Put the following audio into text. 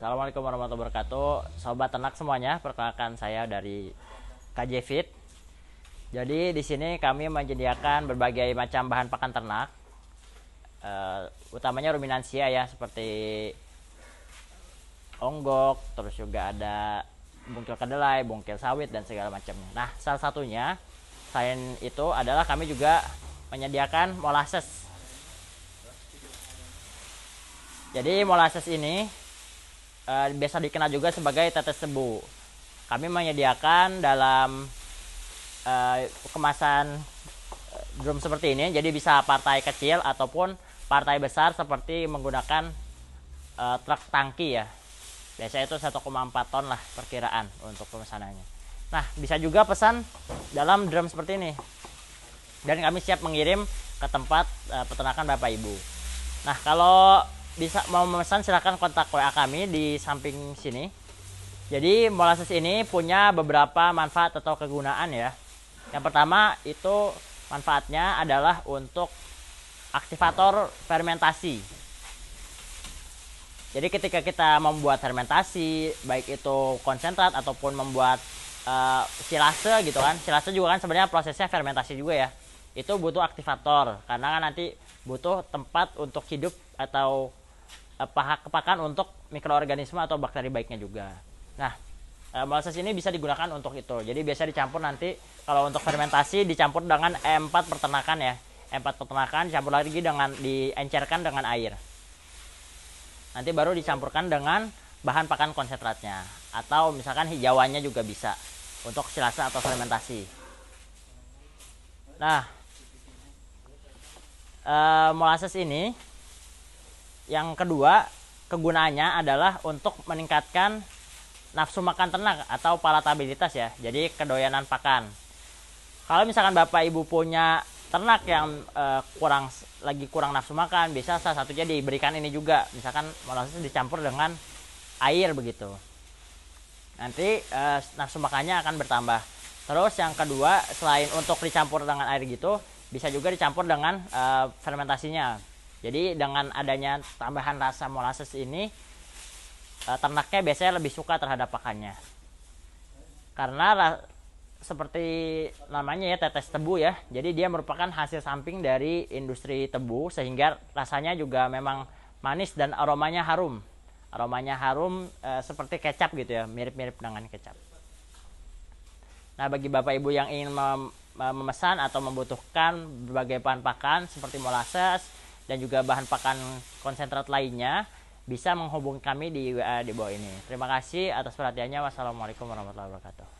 Assalamualaikum warahmatullahi wabarakatuh Sobat ternak semuanya Perkenalkan saya dari KJ Fit Jadi di sini kami menyediakan berbagai macam bahan pakan ternak uh, Utamanya ruminansia ya Seperti onggok Terus juga ada bungkil kedelai, bungkil sawit dan segala macamnya Nah salah satunya selain itu adalah kami juga menyediakan molasses jadi molasses ini e, biasa dikenal juga sebagai tetes sebu. Kami menyediakan dalam e, kemasan eh, drum seperti ini, jadi bisa partai kecil ataupun partai besar seperti menggunakan e, truk tangki ya. Biasanya itu 1,4 ton lah perkiraan untuk pemesanannya. Nah, bisa juga pesan dalam drum seperti ini. Dan kami siap mengirim ke tempat e, peternakan Bapak Ibu. Nah, kalau bisa mau memesan silahkan kontak WA kami di samping sini. Jadi molasses ini punya beberapa manfaat atau kegunaan ya. Yang pertama itu manfaatnya adalah untuk aktivator fermentasi. Jadi ketika kita membuat fermentasi, baik itu konsentrat ataupun membuat uh, silase gitu kan. Silase juga kan sebenarnya prosesnya fermentasi juga ya. Itu butuh aktivator karena kan nanti butuh tempat untuk hidup atau Eh, kepakan untuk mikroorganisme atau bakteri baiknya juga. Nah, eh, molasses ini bisa digunakan untuk itu. Jadi biasa dicampur nanti kalau untuk fermentasi dicampur dengan E4 peternakan ya. E4 peternakan campur lagi dengan diencerkan dengan air. Nanti baru dicampurkan dengan bahan pakan konsentratnya atau misalkan hijauannya juga bisa untuk silasa atau fermentasi. Nah, e, molasses ini yang kedua kegunaannya adalah untuk meningkatkan nafsu makan ternak atau palatabilitas ya jadi kedoyanan pakan kalau misalkan bapak ibu punya ternak yang uh, kurang lagi kurang nafsu makan bisa salah satunya diberikan ini juga misalkan molasses dicampur dengan air begitu nanti uh, nafsu makannya akan bertambah terus yang kedua selain untuk dicampur dengan air gitu bisa juga dicampur dengan uh, fermentasinya jadi dengan adanya tambahan rasa molasses ini eh, ternaknya biasanya lebih suka terhadap pakannya. Karena seperti namanya ya tetes tebu ya. Jadi dia merupakan hasil samping dari industri tebu sehingga rasanya juga memang manis dan aromanya harum. Aromanya harum e, seperti kecap gitu ya, mirip-mirip dengan kecap. Nah, bagi Bapak Ibu yang ingin mem memesan atau membutuhkan berbagai bahan pakan seperti molasses, dan juga bahan pakan konsentrat lainnya bisa menghubungi kami di WA di bawah ini. Terima kasih atas perhatiannya. Wassalamualaikum warahmatullahi wabarakatuh.